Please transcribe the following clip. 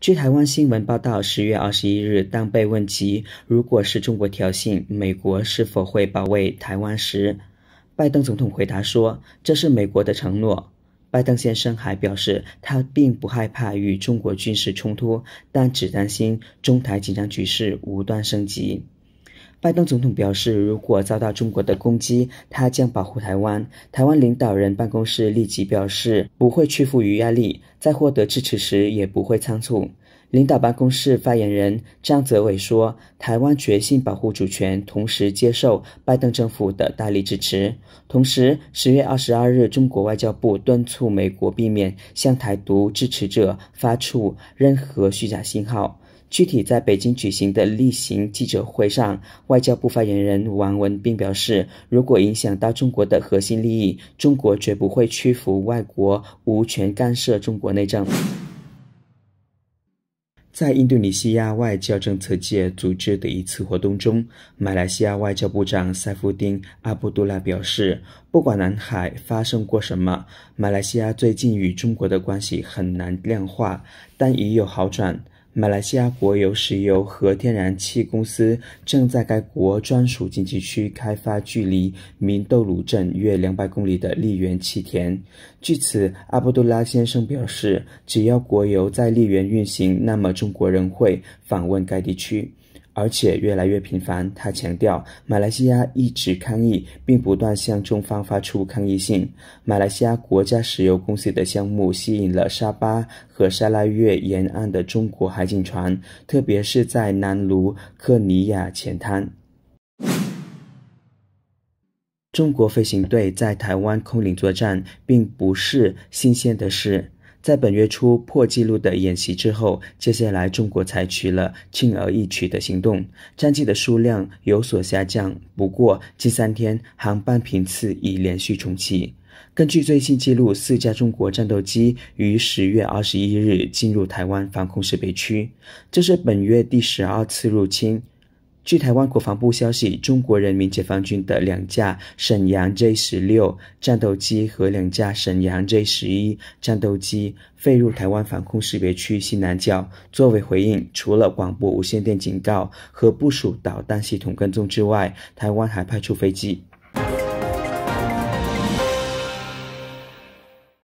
据台湾新闻报道，十月二十一日，当被问及如果是中国挑衅，美国是否会保卫台湾时，拜登总统回答说：“这是美国的承诺。”拜登先生还表示，他并不害怕与中国军事冲突，但只担心中台紧张局势无端升级。拜登总统表示，如果遭到中国的攻击，他将保护台湾。台湾领导人办公室立即表示，不会屈服于压力，在获得支持时也不会仓促。领导办公室发言人张泽伟说：“台湾决心保护主权，同时接受拜登政府的大力支持。”同时，十月二十二日，中国外交部敦促美国避免向台独支持者发出任何虚假信号。具体在北京举行的例行记者会上，外交部发言人王文斌表示：“如果影响到中国的核心利益，中国绝不会屈服，外国无权干涉中国内政。”在印度尼西亚外交政策界组织的一次活动中，马来西亚外交部长塞夫丁·阿布杜拉表示：“不管南海发生过什么，马来西亚最近与中国的关系很难量化，但已有好转。”马来西亚国油石油和天然气公司正在该国专属经济区开发距离明斗鲁镇约两百公里的利源气田。据此，阿卜杜拉先生表示，只要国油在利源运行，那么中国人会访问该地区。而且越来越频繁。他强调，马来西亚一直抗议，并不断向中方发出抗议信。马来西亚国家石油公司的项目吸引了沙巴和沙拉越沿岸的中国海警船，特别是在南卢克尼亚浅滩。中国飞行队在台湾空领作战，并不是新鲜的事。在本月初破纪录的演习之后，接下来中国采取了轻而易举的行动，战机的数量有所下降。不过，近三天航班频次已连续重启。根据最新记录，四架中国战斗机于十月二十一日进入台湾防空识别区，这是本月第十二次入侵。据台湾国防部消息，中国人民解放军的两架沈阳 Z 十六战斗机和两架沈阳 Z 十一战斗机飞入台湾防空识别区西南角。作为回应，除了广播无线电警告和部署导弹系统跟踪之外，台湾还派出飞机。